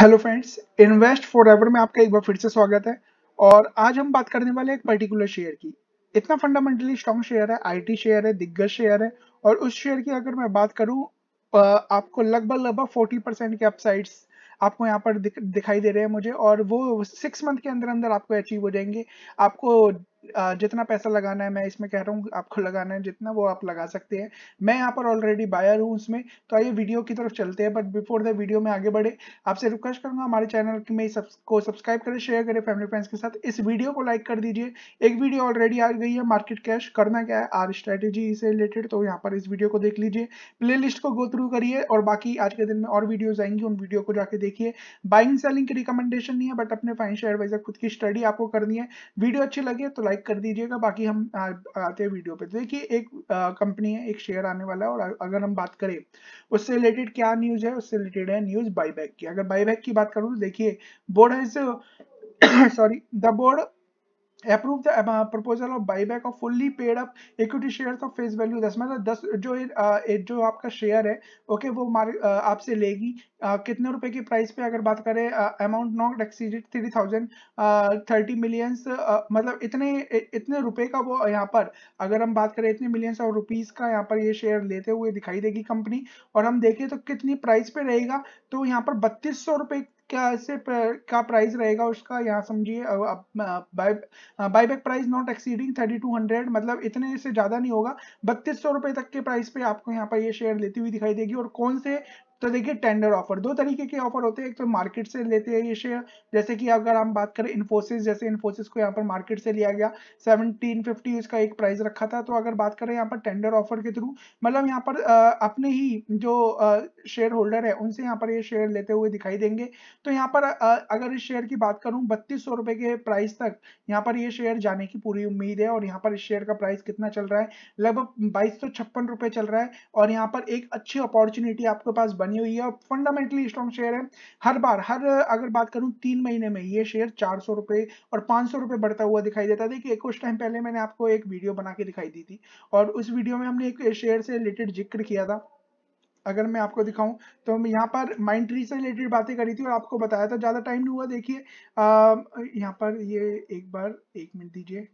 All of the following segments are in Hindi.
hello friends invest for ever में आपका एक बार फिर से स्वागत है और आज हम बात करने वाले एक पर्टिकुलर शेयर की इतना फंडामेंटली स्ट्रॉन्ग शेयर है आईटी शेयर है दिग्गज शेयर है और उस शेयर की अगर मैं बात करूं आपको लगभग लगभग 40 परसेंट के अपसाइड्स आपको यहाँ पर दिख, दिखाई दे रहे हैं मुझे और वो सिक्स मंथ के अंदर अंदर आपको अचीव हो जाएंगे आपको जितना पैसा लगाना है मैं इसमें कह रहा हूँ आपको लगाना है जितना वो आप लगा सकते हैं मैं यहाँ पर ऑलरेडी बायर हूँ उसमें तो आइए वीडियो की तरफ चलते हैं बट बिफोर द वीडियो में आगे बढ़े आपसे रिक्वेस्ट करूंगा हमारे चैनल में को सब्सक्राइब करें शेयर करें फैमिली फ्रेंड्स के साथ इस वीडियो को लाइक कर दीजिए एक वीडियो ऑलरेडी आ गई है मार्केट कैश करना क्या है आर स्ट्रेटेजी से रिलेटेड तो यहाँ पर इस वीडियो को देख लीजिए प्ले को गो थ्रू करिए और बाकी आज के दिन में और वीडियोज आएंगी उन वीडियो को जाके देखिए बाइंग सेलिंग की रिकमेंडेशन नहीं है बट अपने फाइनेंशियल एडवाइजर खुद की स्टडी आपको करनी है वीडियो अच्छी लगे तो लाइक कर दीजिएगा बाकी हम आ, आते हैं वीडियो पे तो देखिए एक कंपनी है एक शेयर आने वाला है और अगर हम बात करें उससे रिलेटेड क्या न्यूज है उससे रिलेटेड है न्यूज बाईबैक की अगर बाईबैक की बात करूँ तो देखिए बोर्ड है sorry the board approve the uh, proposal of buyback of fully paid up equity shares of face value 10 मतलब दस जो uh, जो आपका शेयर है ओके okay, वो uh, आपसे लेगी uh, कितने रुपए की प्राइस पे अगर बात करें amount not exceeded three thousand thirty millions मतलब इतने इतने रुपए का वो यहाँ पर अगर हम बात करें इतने मिलियंस और रुपीज का यहाँ पर ये शेयर लेते हुए दिखाई देगी कंपनी और हम देखें तो कितनी प्राइस पे रहेगा तो यहाँ पर बत्तीस सौ रुपए क्या से क्या प्राइस रहेगा उसका यहाँ समझिए buyback price not exceeding 3200 मतलब इतने से ज़्यादा नहीं होगा बत्तीस सौ रुपए तक के प्राइस पे आपको यहाँ पर ये शेयर लेती हुई दिखाई देगी और कौन से तो देखिए टेंडर ऑफर दो तरीके के ऑफर होते हैं एक तो मार्केट से लेते हैं ये शेयर जैसे कि अगर हम बात करें इन्फोसिस जैसे इन्फोसिस को यहाँ पर मार्केट से लिया गया 1750 इसका एक प्राइस रखा था तो अगर बात करें यहाँ पर टेंडर ऑफर के थ्रू मतलब यहाँ पर अपने ही जो शेयर होल्डर है उनसे यहाँ पर ये शेयर लेते हुए दिखाई देंगे तो यहाँ पर अगर इस शेयर की बात करूँ बत्तीस के प्राइस तक यहाँ पर ये शेयर जाने की पूरी उम्मीद है और यहाँ पर इस शेयर का प्राइस कितना चल रहा है लगभग बाईस चल रहा है और यहाँ पर एक अच्छी अपॉर्चुनिटी आपके पास बन बनी हुई है और फंडामेंटली स्ट्रॉन्ग शेयर है हर बार हर अगर बात करूं तीन महीने में ये शेयर चार सौ रुपए और पांच सौ रुपए बढ़ता हुआ दिखाई देता देखिए कुछ टाइम पहले मैंने आपको एक वीडियो बना के दिखाई दी थी और उस वीडियो में हमने एक शेयर से रिलेटेड जिक्र किया था अगर मैं आपको दिखाऊं तो हम यहाँ पर माइंड ट्री से रिलेटेड बातें करी थी और आपको बताया था ज़्यादा टाइम नहीं हुआ देखिए यहाँ पर ये एक बार एक मिनट दीजिए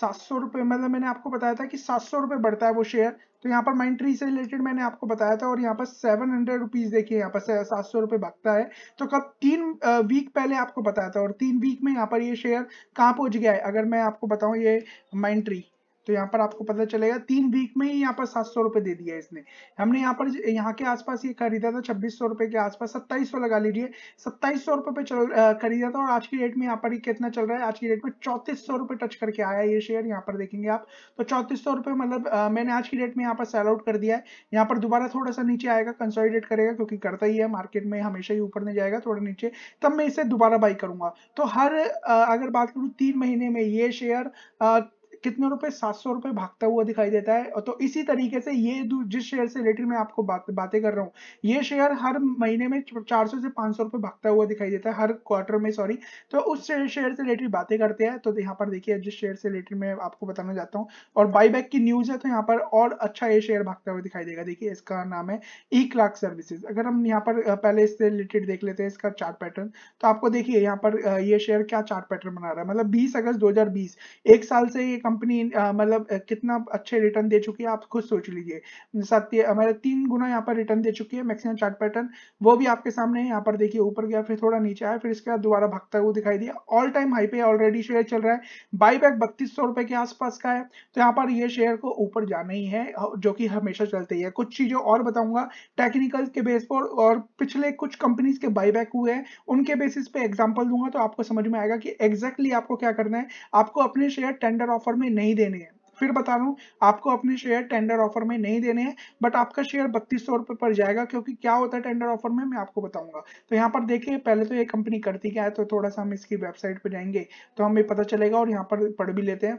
सात सौ रुपये मतलब मैंने आपको बताया था कि सात सौ रुपये बढ़ता है वो शेयर तो यहाँ पर माइंड ट्री से रिलेटेड मैंने आपको बताया था और यहाँ पर सेवन हंड्रेड रुपीज देखिए यहाँ पर सात सौ रुपए बकता है तो कब तीन वीक पहले आपको बताया था और तीन वीक में यहाँ पर ये शेयर कहाँ पहुंच गया है अगर मैं आपको बताऊँ ये माइंड ट्री तो यहाँ पर आपको पता चलेगा तीन वीक में ही यहाँ पर सात सौ रुपए दे दिया इसने हमने यहाँ पर यहाँ के आसपास ये खरीदा था छब्बीस सौ रुपए के आसपास सत्ताईस सौ लगा लीजिए सत्ताईस सौ रुपए पे चल खरीदा था और आज की डेट में यहाँ पर कितना चल रहा है आज की डेट में चौतीस सौ रुपए टच करके आया ये शेयर यहाँ पर देखेंगे आप तो चौतीस सौ रुपए मतलब मैंने आज की डेट में यहाँ पर सेल आउट कर दिया है यहाँ पर दोबारा थोड़ा सा नीचे आएगा कंसोलिडेट करेगा क्योंकि करता ही है मार्केट में हमेशा ही ऊपर नहीं जाएगा थोड़ा नीचे तब मैं इसे दोबारा बाई करूंगा तो हर अगर बात करूँ तीन महीने में ये शेयर कितने रुपए सात सौ रुपए भागता हुआ दिखाई देता है तो इसी तरीके से ये जिस शेयर से रिलेटेड मैं आपको बात बातें कर रहा हूँ ये शेयर हर महीने में चार सौ से पांच सौ रुपए भागता हुआ दिखाई देता है हर क्वार्टर में सॉरी तो उस शेयर से रिलेटेड बातें करते हैं तो यहाँ पर देखिए जिस शेयर से रिलेटेड मैं आपको बताना चाहता हूँ और बाईबैक की न्यूज है तो यहाँ पर और अच्छा ये शेयर भागता हुआ दिखाई देगा देखिए इसका नाम है ई क्लाक सर्विसेज अगर हम यहाँ पर पहले इससे रिलेटेड देख लेते हैं इसका चार्ट पैटर्न तो आपको देखिए यहाँ पर ये शेयर क्या चार्ट पैटर्न बना रहा है मतलब बीस अगस्त दो एक साल से ये कंपनी मतलब कितना अच्छे रिटर्न दे चुकी है आप खुद सोच लीजिए सत्य हमारे तीन गुना यहाँ पर रिटर्न दे चुकी है मैक्सिमम चार्ट पैटर्न वो भी आपके सामने है यहाँ पर देखिए ऊपर गया फिर थोड़ा नीचे आया फिर इसके बाद दोबारा भक्ता हुआ दिखाई दिया ऑल टाइम हाई पे ऑलरेडी शेयर चल रहा है बाई बैक बत्तीस रुपए के आसपास का है तो यहाँ पर यह शेयर को ऊपर जाना ही है जो कि हमेशा चलते ही है कुछ चीजें और बताऊंगा टेक्निकल के बेस पर और पिछले कुछ कंपनीज के बाई हुए हैं उनके बेसिस पे एग्जाम्पल दूंगा तो आपको समझ में आएगा कि एग्जैक्टली exactly आपको क्या करना है आपको अपने शेयर टेंडर ऑफर में नहीं देने हैं फिर बता रहा हूँ आपको अपने शेयर टेंडर ऑफर में नहीं देने हैं बट आपका शेयर बत्तीस सौ रुपए पर जाएगा क्योंकि क्या होता है टेंडर ऑफर में मैं आपको बताऊंगा तो यहाँ पर देखिए पहले तो ये कंपनी करती क्या है तो थोड़ा सा हम इसकी वेबसाइट पर जाएंगे तो हमें पता चलेगा और यहाँ पर पढ़ भी लेते हैं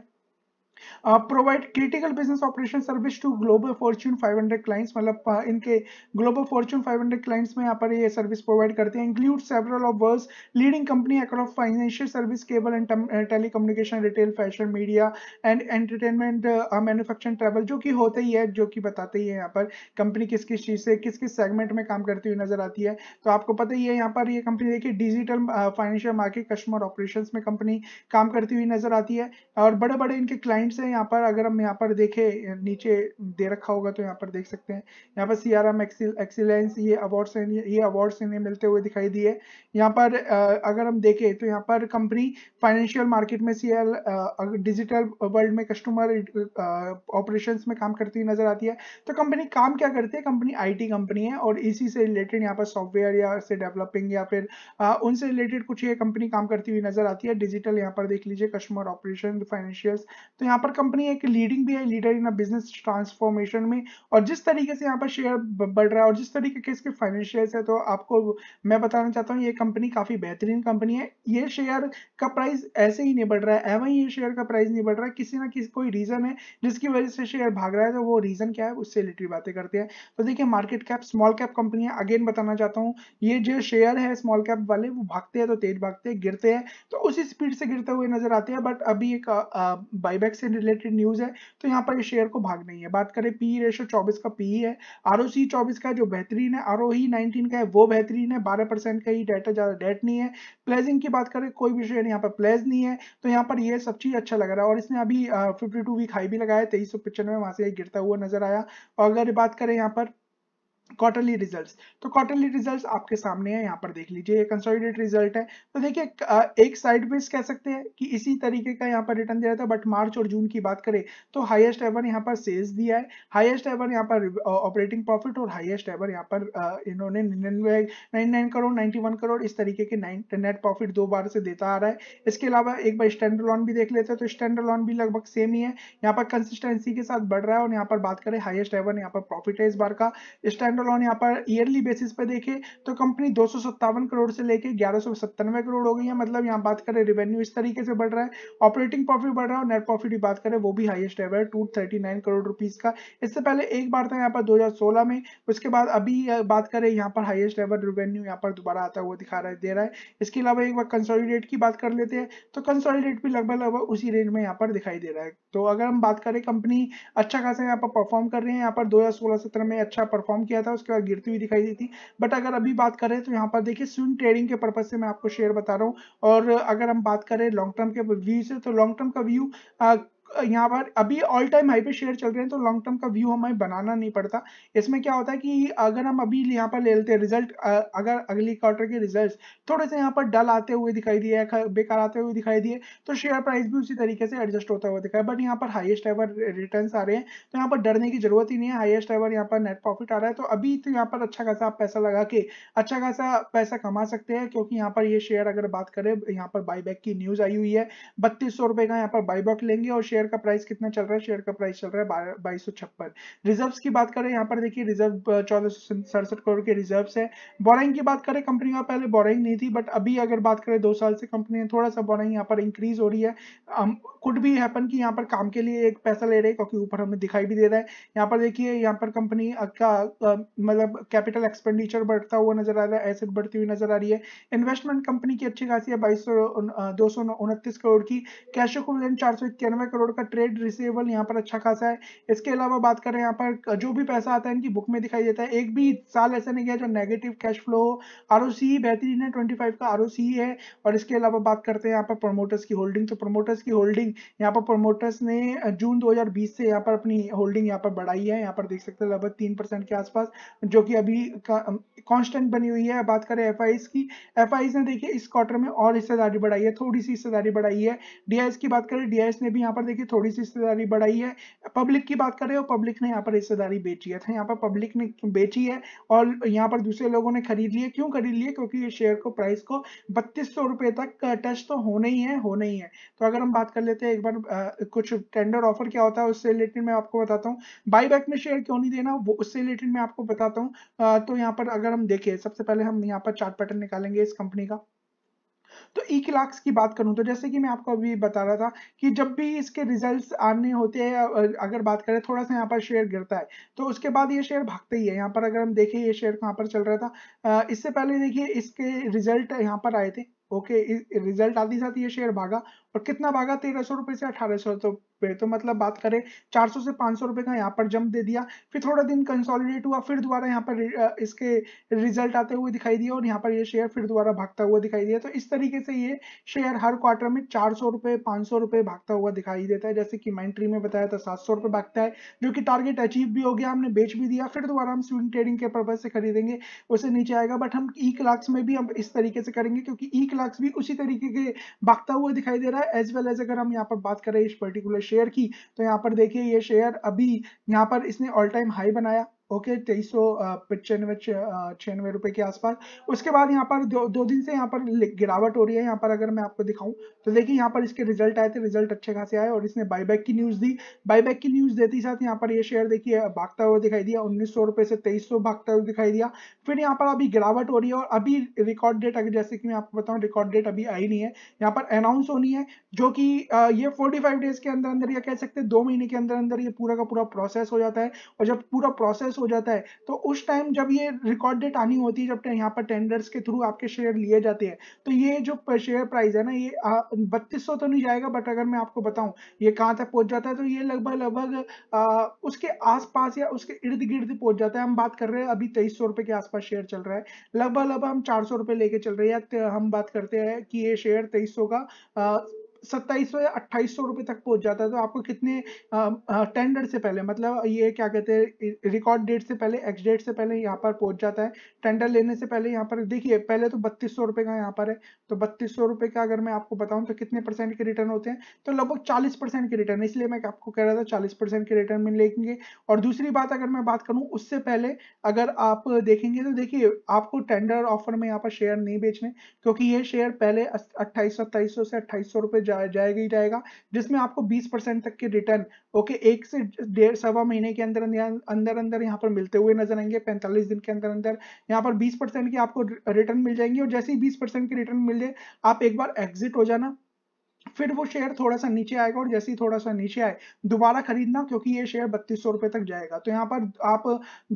uh, provide critical business operation service to global fortune 500 clients मतलब uh, इनके global fortune 500 clients में यहाँ पर ये service provide करते हैं include several of world's leading company across financial service cable and uh, telecommunication retail fashion media and entertainment uh, manufacturing travel जो कि होता ही है जो कि बताते ही है यहाँ पर कंपनी किस किस चीज से किस किस सेगमेंट में काम करती हुई नजर आती है तो आपको पता ही है यहाँ पर ये कंपनी देखिए digital financial market customer operations में कंपनी काम करती हुई नजर आती है और बड़े बड़े इनके क्लाइंट कमेंट्स हैं यहाँ पर अगर हम यहाँ पर देखें नीचे दे रखा होगा तो यहाँ पर देख सकते हैं यहाँ पर सी आर एम एक्सीलेंस ये अवार्ड्स हैं ये अवार्ड्स इन्हें मिलते हुए दिखाई दिए यहाँ पर अगर हम देखें तो यहाँ पर कंपनी फाइनेंशियल मार्केट में सी डिजिटल वर्ल्ड में कस्टमर ऑपरेशन में काम करती हुई नजर आती है तो कंपनी काम क्या करती है कंपनी आईटी कंपनी है और इसी से रिलेटेड यहाँ पर सॉफ्टवेयर या से डेवलपिंग या फिर उनसे रिलेटेड कुछ ये कंपनी काम करती हुई नजर आती है डिजिटल यहाँ पर देख लीजिए कस्टमर ऑपरेशन फाइनेंशियल तो यहाँ यहाँ पर कंपनी एक लीडिंग भी है लीडर इन बिजनेस ट्रांसफॉर्मेशन में और जिस तरीके से यहाँ पर शेयर बढ़ रहा है और जिस तरीके के इसके फाइनेंशियल्स है तो आपको मैं बताना चाहता हूँ ये कंपनी काफी बेहतरीन कंपनी है ये शेयर का प्राइस ऐसे ही नहीं बढ़ रहा है एवं ये शेयर का प्राइस नहीं बढ़ रहा है किसी ना किसी कोई रीजन है जिसकी वजह से शेयर भाग रहा है तो वो रीजन क्या है उससे रिलेटेड बातें करते हैं तो देखिये market cap small cap company है अगेन बताना चाहता हूँ ये जो शेयर है स्मॉल कैप वाले वो भागते हैं तो तेज भागते हैं गिरते हैं तो उसी स्पीड से गिरते हुए नजर आते हैं बट अभी एक बाईबैक से से रिलेटेड न्यूज है तो यहाँ पर शेयर को भाग नहीं है बात करें पी रेशो चौबीस का पी है आर ओ का जो बेहतरीन है आर ओ e का है वो बेहतरीन है बारह का ही डेटा ज्यादा डेट नहीं है प्लेजिंग की बात करें कोई भी शेयर यहाँ पर प्लेज नहीं है तो यहाँ पर यह सब चीज अच्छा लग रहा है और इसने अभी फिफ्टी वीक हाई भी लगाया तेईस सौ पिचानवे वहां से गिरता हुआ नजर आया और अगर बात करें यहाँ पर क्वार्टरली रिजल्ट्स तो क्वार्टरली रिजल्ट्स आपके सामने है यहाँ पर देख लीजिए ये कंसोलिडेट रिजल्ट है तो देखिए एक साइड पे कह सकते हैं कि इसी तरीके का यहाँ पर रिटर्न दिया था बट मार्च और जून की बात करें तो हाईएस्ट एवर यहाँ पर सेल्स दिया है हाईएस्ट एवर यहाँ पर ऑपरेटिंग प्रॉफिट और हाईएस्ट एवर यहाँ पर इन्होंने निन्यानवे करोड़ नाइन्टी करोड़ इस तरीके के नाइन नेट प्रॉफिट दो बार से देता आ रहा है इसके अलावा एक बार स्टैंड लॉन भी देख लेते हैं तो स्टैंड लॉन भी लगभग सेम ही है यहाँ पर कंसिस्टेंसी के साथ बढ़ रहा है और यहाँ पर बात करें हाइएस्ट एवर यहाँ पर प्रॉफिट है इस बार का स्टैंड स्टैंड अलोन यहाँ पर ईयरली बेसिस पे देखे तो कंपनी दो करोड़ से लेके ग्यारह करोड़ हो गई है मतलब यहाँ बात करें रेवेन्यू इस तरीके से बढ़ रहा है ऑपरेटिंग प्रॉफिट बढ़ रहा है और नेट प्रॉफिट की बात करें वो भी highest ever two crore rupees का इससे पहले एक बार था यहाँ पर दो में उसके बाद अभी बात करें यहाँ पर हाईएस्ट एवर रेवेन्यू यहाँ पर दोबारा आता हुआ दिखा रहा है दे रहा है इसके अलावा एक बार कंसोलिडेट की बात कर लेते हैं तो कंसोलिडेट भी लगभग लगभग उसी रेंज में यहाँ पर दिखाई दे रहा है तो अगर हम बात करें कंपनी अच्छा खासा यहाँ पर परफॉर्म कर रही है यहाँ पर दो हजार में अच्छा परफॉर्म किया था उसके बाद गिरती हुई दिखाई दी थी बट अगर अभी बात करें तो यहाँ पर देखिए स्विंग ट्रेडिंग के पर्पज से मैं आपको शेयर बता रहा हूँ और अगर हम बात करें लॉन्ग टर्म के व्यू से तो लॉन्ग टर्म का व्यू यहाँ पर अभी ऑल टाइम हाई पे शेयर चल रहे हैं तो लॉन्ग टर्म का व्यू हमें बनाना नहीं पड़ता इसमें क्या होता है कि अगर हम अभी यहाँ पर ले लेते हैं रिजल्ट अगर अगली क्वार्टर के रिजल्ट थोड़े से यहाँ पर डल आते हुए दिखाई दिए बेकार आते हुए दिखाई दिए तो शेयर प्राइस भी उसी तरीके से एडजस्ट होता हुआ दिखाई बट यहाँ पर हाइएस्ट एवर रिटर्न आ रहे हैं तो यहाँ पर डरने की जरूरत ही नहीं है हाइएस्ट एवर यहाँ पर नेट प्रॉफिट आ रहा है तो अभी तो यहाँ पर अच्छा खासा आप पैसा लगा के अच्छा खासा पैसा कमा सकते हैं क्योंकि यहाँ पर ये शेयर अगर बात करें यहाँ पर बाई की न्यूज आई हुई है बत्तीस सौ का यहाँ पर बाई लेंगे और शेयर का प्राइस कितना चल रहा है शेयर का प्राइस चल रहा है बाईस सौ छप्पन रिजर्व की बात करें यहाँ पर देखिए रिजर्व चौदह सौ सड़सठ करोड़ के रिजर्व है बोराइंग की बात करें कंपनी का पहले बोराइंग नहीं थी बट अभी अगर बात करें दो साल से कंपनी ने थोड़ा सा बोराइंग यहाँ पर इंक्रीज हो रही है कुड भी हैपन की यहाँ पर काम के लिए एक पैसा ले रहे हैं क्योंकि ऊपर हमें दिखाई भी दे रहा है यहाँ पर देखिए यहाँ पर कंपनी का मतलब कैपिटल एक्सपेंडिचर बढ़ता हुआ नजर आ रहा है एसेट बढ़ती हुई नजर आ रही है इन्वेस्टमेंट कंपनी की अच्छी खासी है बाईस सौ दो सौ उनतीस करोड़ की कैश इक्विवेलेंट चार सौ इक्यानवे करोड़ करोड़ का ट्रेड रिसीवेबल यहाँ पर अच्छा खासा है इसके अलावा बात करें यहाँ पर जो भी पैसा आता है इनकी बुक में दिखाई देता है एक भी साल ऐसा नहीं गया जो नेगेटिव कैश फ्लो हो आर बेहतरीन है ट्वेंटी का आर है और इसके अलावा बात करते हैं यहाँ पर प्रोमोटर्स की होल्डिंग तो प्रोमोटर्स की होल्डिंग यहाँ पर प्रोमोटर्स ने जून 2020 से यहाँ पर अपनी होल्डिंग यहाँ पर बढ़ाई है यहाँ पर देख सकते हैं लगभग तीन परसेंट के आसपास जो कि अभी कॉन्स्टेंट बनी हुई है बात करें एफ की एफ ने देखिए इस क्वार्टर में और हिस्सेदारी बढ़ाई है थोड़ी सी हिस्सेदारी बढ़ाई है डी की बात करें डी ने भी यहाँ पर थी थोड़ी सी हिस्सेदारी बढ़ाई है पब्लिक की बात कर रहे हो पब्लिक ने यहाँ पर हिस्सेदारी बेची है तो यहाँ पर पब्लिक ने बेची है और यहाँ पर दूसरे लोगों ने खरीद लिए क्यों खरीद लिए क्योंकि ये शेयर को प्राइस को बत्तीस सौ रुपए तक टच तो होना ही है होना ही है तो अगर हम बात कर लेते हैं एक बार कुछ टेंडर ऑफर क्या होता है उससे रिलेटेड मैं आपको बताता हूँ बाईबैक में शेयर क्यों नहीं देना वो उससे रिलेटेड मैं आपको बताता हूँ तो यहाँ पर अगर हम देखें सबसे पहले हम यहाँ पर चार्ट पैटर्न निकालेंगे इस कंपनी का तो ई क्लार्क्स की बात करूं तो जैसे कि मैं आपको अभी बता रहा था कि जब भी इसके रिजल्ट्स आने होते हैं अगर बात करें थोड़ा सा यहाँ पर शेयर गिरता है तो उसके बाद ये शेयर भागते ही है यहाँ पर अगर हम देखें ये शेयर कहाँ पर चल रहा था इससे पहले देखिए इसके रिजल्ट यहाँ पर आए थे ओके okay, रिजल्ट आते साथ ये शेयर भागा और कितना भागा तेरह सौ रुपए से अठारह सौ तो पे तो मतलब बात करें चार सौ से पांच सौ रुपए का यहाँ पर जंप दे दिया फिर थोड़ा दिन कंसोलिडेट हुआ फिर दोबारा यहाँ पर इसके रिजल्ट आते हुए दिखाई दिए और यहाँ पर ये शेयर फिर दोबारा भागता हुआ दिखाई दिया तो इस तरीके से ये शेयर हर क्वार्टर में चार सौ रुपए पांच सौ रुपए भागता हुआ दिखाई देता है जैसे कि माइंट्री में बताया था सात सौ रुपए भागता है जो कि टारगेट अचीव भी हो गया हमने बेच भी दिया फिर दोबारा हम स्विंग ट्रेडिंग के पर्पज से खरीदेंगे उसे नीचे आएगा बट हम ई क्लास में भी हम इस तरीके से करेंगे क्योंकि ई क्लास भी उसी तरीके के भागता हुआ दिखाई दे रहा है है एज वेल एज अगर हम यहाँ पर बात करें इस पर्टिकुलर शेयर की तो यहाँ पर देखिए ये शेयर अभी यहाँ पर इसने ऑल टाइम हाई बनाया ओके तेईस सौ पचानवे छियानवे रुपए के आसपास उसके बाद यहाँ पर दो, दो दिन से यहाँ पर गिरावट हो रही है यहाँ पर अगर मैं आपको दिखाऊं तो देखिए यहाँ पर इसके रिजल्ट आए थे रिजल्ट अच्छे खासे आए और इसने बाईबैक की न्यूज दी बाईबैक की न्यूज देते ही साथ यहाँ पर ये शेयर देखिए भागता हुआ दिखाई दिया उन्नीस रुपए से तेईस भागता हुआ दिखाई दिया फिर यहाँ पर अभी गिरावट हो रही है और अभी रिकॉर्ड डेट अगर जैसे कि मैं आपको बताऊँ रिकॉर्ड डेट अभी आई नहीं है यहाँ पर अनाउंस होनी है जो कि ये फोर्टी डेज के अंदर अंदर या कह सकते हैं दो महीने के अंदर अंदर ये पूरा का पूरा प्रोसेस हो जाता है और जब पूरा प्रोसेस प्रोसेस हो जाता है तो उस टाइम जब ये रिकॉर्ड डेट आनी होती है जब यहाँ पर टेंडर्स के थ्रू आपके शेयर लिए जाते हैं तो ये जो शेयर प्राइस है ना ये बत्तीस तो नहीं जाएगा बट अगर मैं आपको बताऊँ ये कहाँ तक पहुँच जाता है तो ये लगभग लगभग उसके आसपास या उसके इर्द गिर्द पहुँच जाता है हम बात कर रहे हैं अभी तेईस सौ के आसपास शेयर चल रहा है लगभग लगभग हम चार सौ लेके चल रहे हैं हम बात करते हैं कि ये शेयर तेईस का सत्ताईस या अट्ठाईस रुपए तक पहुंच जाता है तो आपको कितने टेंडर से पहले मतलब ये क्या कहते हैं रिकॉर्ड डेट से पहले एक्स डेट से पहले यहाँ पर पहुंच जाता है टेंडर लेने से पहले यहाँ पर देखिए पहले तो बत्तीस रुपए का यहाँ पर है तो बत्तीस रुपए का अगर मैं आपको बताऊँ तो कितने परसेंट के रिटर्न होते हैं तो लगभग चालीस परसेंट के रिटर्न इसलिए मैं आपको कह रहा था चालीस परसेंट के रिटर्न में लेंगे और दूसरी बात अगर मैं बात करूँ उससे पहले अगर आप देखेंगे तो देखिए आपको टेंडर ऑफर में यहाँ पर शेयर नहीं बेचने क्योंकि ये शेयर पहले अट्ठाईस सौ से अट्ठाईस रुपए जाएगा ही जाएगा जिसमें आपको 20 परसेंट तक के रिटर्न ओके एक से डेढ़ सवा महीने के अंदर अंदर अंदर, अंदर यहाँ पर मिलते हुए नजर आएंगे 45 दिन के अंदर अंदर यहाँ पर 20 परसेंट की आपको रिटर्न मिल जाएंगी और जैसे ही 20 परसेंट की रिटर्न मिल जाए आप एक बार एग्जिट हो जाना फिर वो शेयर थोड़ा सा नीचे आएगा और जैसे ही थोड़ा सा नीचे आए दोबारा खरीदना क्योंकि ये शेयर बत्तीस सौ रुपए तक जाएगा तो यहाँ पर आप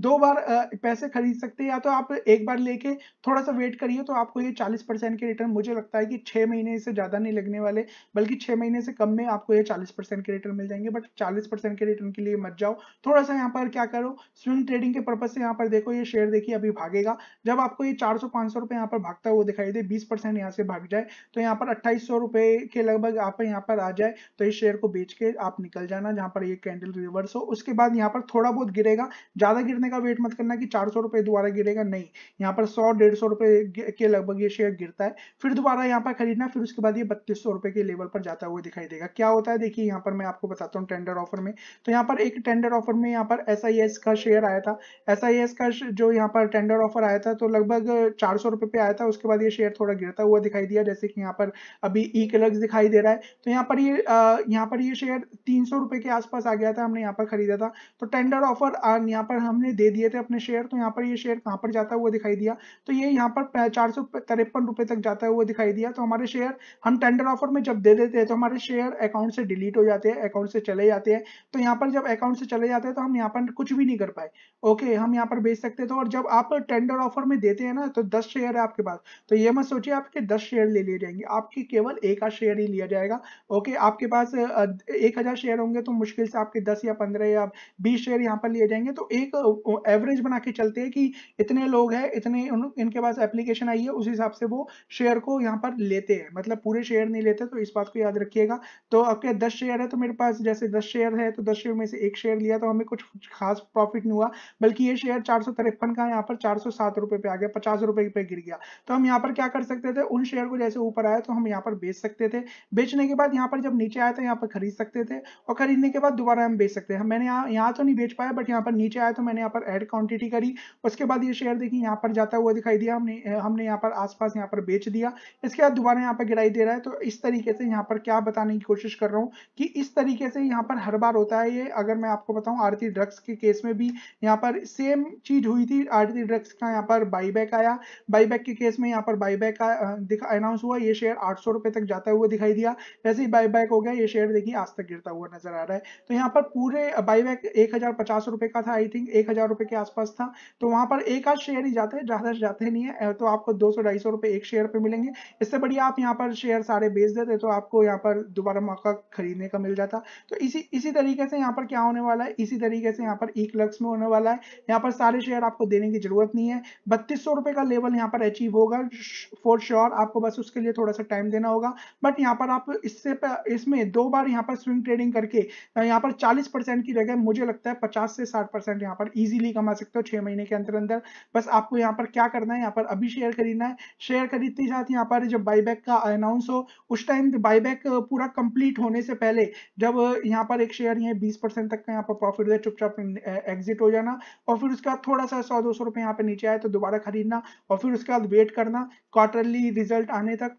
दो बार पैसे खरीद सकते हैं या तो आप एक बार लेके थोड़ा सा वेट करिए तो आपको ये चालीस परसेंट के रिटर्न मुझे लगता है कि छह महीने से ज्यादा नहीं लगने वाले बल्कि छह महीने से कम में आपको ये चालीस परसेंट के रिटर्न मिल जाएंगे बट चालीस परसेंट के रिटर्न के लिए मत जाओ थोड़ा सा यहाँ पर क्या करो स्विंग ट्रेडिंग के पर्पज से यहाँ पर देखो ये शेयर देखिए अभी भागेगा जब आपको ये चार सौ पांच सौ रुपए यहाँ पर भागता हुआ दिखाई दे बीस परसेंट यहाँ से भाग जाए तो यहाँ पर अट्ठाईस रुपए के लगभग लगभग आप यहाँ पर आ जाए तो इस शेयर को बेच के आप निकल जाना जहां पर ये कैंडल रिवर्स हो उसके बाद यहाँ पर थोड़ा बहुत गिरेगा ज्यादा गिरने का वेट मत करना कि चार सौ रुपए दोबारा गिरेगा नहीं यहाँ पर सौ डेढ़ सौ रुपए के लगभग ये शेयर गिरता है फिर दोबारा यहाँ पर खरीदना फिर उसके बाद ये बत्तीस रुपए के लेवल पर जाता हुआ दिखाई देगा क्या होता है देखिए यहाँ पर मैं आपको बताता हूँ टेंडर ऑफर में तो यहाँ पर एक टेंडर ऑफर में यहाँ पर एस का शेयर आया था एस का जो यहाँ पर टेंडर ऑफर आया था तो लगभग चार सौ पे आया था उसके बाद ये शेयर थोड़ा गिरता हुआ दिखाई दिया जैसे कि यहाँ पर अभी ई e कलर्स दिखाई दिखाई दे रहा है तो यहाँ पर ये यह, यहाँ पर ये यह शेयर तीन सौ रुपये के आसपास आ गया था हमने यहाँ पर खरीदा था तो टेंडर ऑफर यहाँ पर हमने दे दिए थे अपने शेयर तो यहाँ पर ये यह शेयर कहाँ पर जाता हुआ दिखाई दिया तो ये यह यहाँ पर चार सौ तक जाता हुआ दिखाई दिया तो हमारे शेयर हम टेंडर ऑफर में जब दे देते हैं तो हमारे शेयर अकाउंट से डिलीट हो जाते हैं अकाउंट से चले जाते हैं तो यहाँ पर जब अकाउंट से चले जाते हैं तो हम यहाँ पर कुछ भी नहीं कर पाए ओके हम यहाँ पर बेच सकते थे और जब आप टेंडर ऑफर में देते हैं ना तो दस शेयर है आपके पास तो ये मत सोचिए आपके दस शेयर ले लिए जाएंगे आपके केवल एक आध शेयर ही लिया दिया जाएगा ओके आपके पास एक हज़ार शेयर होंगे तो मुश्किल से आपके दस या पंद्रह या बीस शेयर यहाँ पर लिए जाएंगे तो एक एवरेज बना के चलते हैं कि इतने लोग हैं इतने इनके पास एप्लीकेशन आई है उस हिसाब से वो शेयर को यहाँ पर लेते हैं मतलब पूरे शेयर नहीं लेते तो इस बात को याद रखिएगा तो आपके दस शेयर है तो मेरे पास जैसे दस शेयर है तो दस शेयर में से एक शेयर लिया तो हमें कुछ खास प्रॉफिट नहीं हुआ बल्कि ये शेयर चार का यहाँ पर चार सौ पे आ गया पचास रुपए पे गिर गया तो हम यहाँ पर क्या कर सकते थे उन शेयर को जैसे ऊपर आया तो हम यहाँ पर बेच सकते थे बेचने के बाद यहाँ पर जब नीचे आया तो यहाँ पर खरीद सकते थे और खरीदने के बाद दोबारा हम बेच सकते हैं मैंने यहाँ यहाँ तो नहीं बेच पाया बट यहाँ पर नीचे आया तो मैंने यहाँ पर एड क्वांटिटी करी उसके बाद ये शेयर देखिए यहाँ पर जाता हुआ दिखाई दिया हमने हमने यहाँ पर आसपास यहाँ पर बेच दिया इसके बाद दोबारा यहाँ पर गिराई दे रहा है तो इस तरीके से यहाँ पर क्या बताने की कोशिश कर रहा हूँ कि इस तरीके से यहाँ पर हर बार होता है ये अगर मैं आपको बताऊँ आरती ड्रग्स के केस में भी यहाँ पर सेम चीज हुई थी आरती ड्रग्स का यहाँ पर बाईबैक आया बाईबैक के केस में यहाँ पर बाईबैक अनाउंस हुआ ये शेयर आठ सौ तक जाता हुआ दिखाई दिखाई दिया वैसे ही बाई बैक हो गया ये शेयर देखिए आज तक गिरता हुआ नजर आ रहा है तो यहाँ पर पूरे बाई uh, बैक एक रुपए का था आई थिंक एक रुपए के आसपास था तो वहां पर एक आध शेयर ही जाते हैं ज्यादा जाते नहीं है तो आपको दो सौ रुपए एक शेयर पे मिलेंगे इससे बढ़िया आप यहाँ पर शेयर सारे बेच देते तो आपको यहाँ पर दोबारा मौका खरीदने का मिल जाता तो इसी इसी तरीके से यहाँ पर क्या होने वाला है इसी तरीके से यहाँ पर एक लक्स में होने वाला है यहाँ पर सारे शेयर आपको देने की जरूरत नहीं है बत्तीस का लेवल यहाँ पर अचीव होगा फॉर श्योर आपको बस उसके लिए थोड़ा सा टाइम देना होगा बट यहाँ पर आप इससे इसमें दो बार यहाँ पर स्विंग ट्रेडिंग करके यहाँ पर 40 परसेंट की जगह मुझे लगता है 50 से 60 परसेंट यहाँ पर इजीली कमा सकते हो छह महीने के अंदर अंदर बस आपको यहाँ पर क्या करना है यहाँ पर अभी शेयर खरीदना है शेयर खरीदते साथ यहाँ पर जब बाईबैक का अनाउंस हो उस टाइम बाईबैक पूरा कंप्लीट होने से पहले जब यहाँ पर एक शेयर ये बीस परसेंट तक का यहाँ पर प्रॉफिट दे चुपचाप एग्जिट हो जाना और फिर उसके बाद थोड़ा सा सौ दो सौ रुपये यहाँ पर नीचे आए तो दोबारा खरीदना और फिर उसके बाद वेट करना क्वार्टरली रिजल्ट आने तक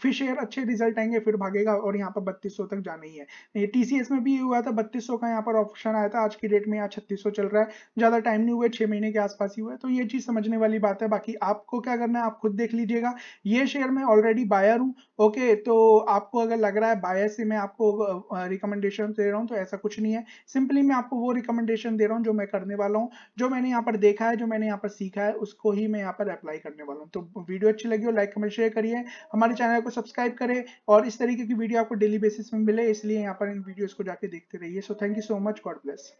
फिर शेयर अच्छे रिजल्ट आएंगे फिर भागेगा और यहाँ पर बत्तीस तक जाना ही है टीसीएस में भी ये हुआ था बत्तीस का यहाँ पर ऑप्शन आया था आज की डेट में यहाँ छत्तीस चल रहा है ज्यादा टाइम नहीं हुआ छह महीने के आसपास ही हुआ है तो ये चीज समझने वाली बात है बाकी आपको क्या करना है आप खुद देख लीजिएगा ये शेयर में ऑलरेडी बायर हूँ ओके तो आपको अगर लग रहा है बायर से मैं आपको रिकमेंडेशन दे रहा हूँ तो ऐसा कुछ नहीं है सिंपली मैं आपको वो रिकमेंडेशन दे रहा हूँ जो मैं करने वाला हूँ जो मैंने यहाँ पर देखा है जो मैंने यहाँ पर सीखा है उसको ही मैं यहाँ पर अप्लाई करने वाला हूँ तो वीडियो अच्छी लगी हो लाइक कमेंट शेयर करिए हमारे चैनल चैनल को सब्सक्राइब करें और इस तरीके की वीडियो आपको डेली बेसिस में मिले इसलिए यहाँ पर इन वीडियोस को जाके देखते रहिए so thank you so much God bless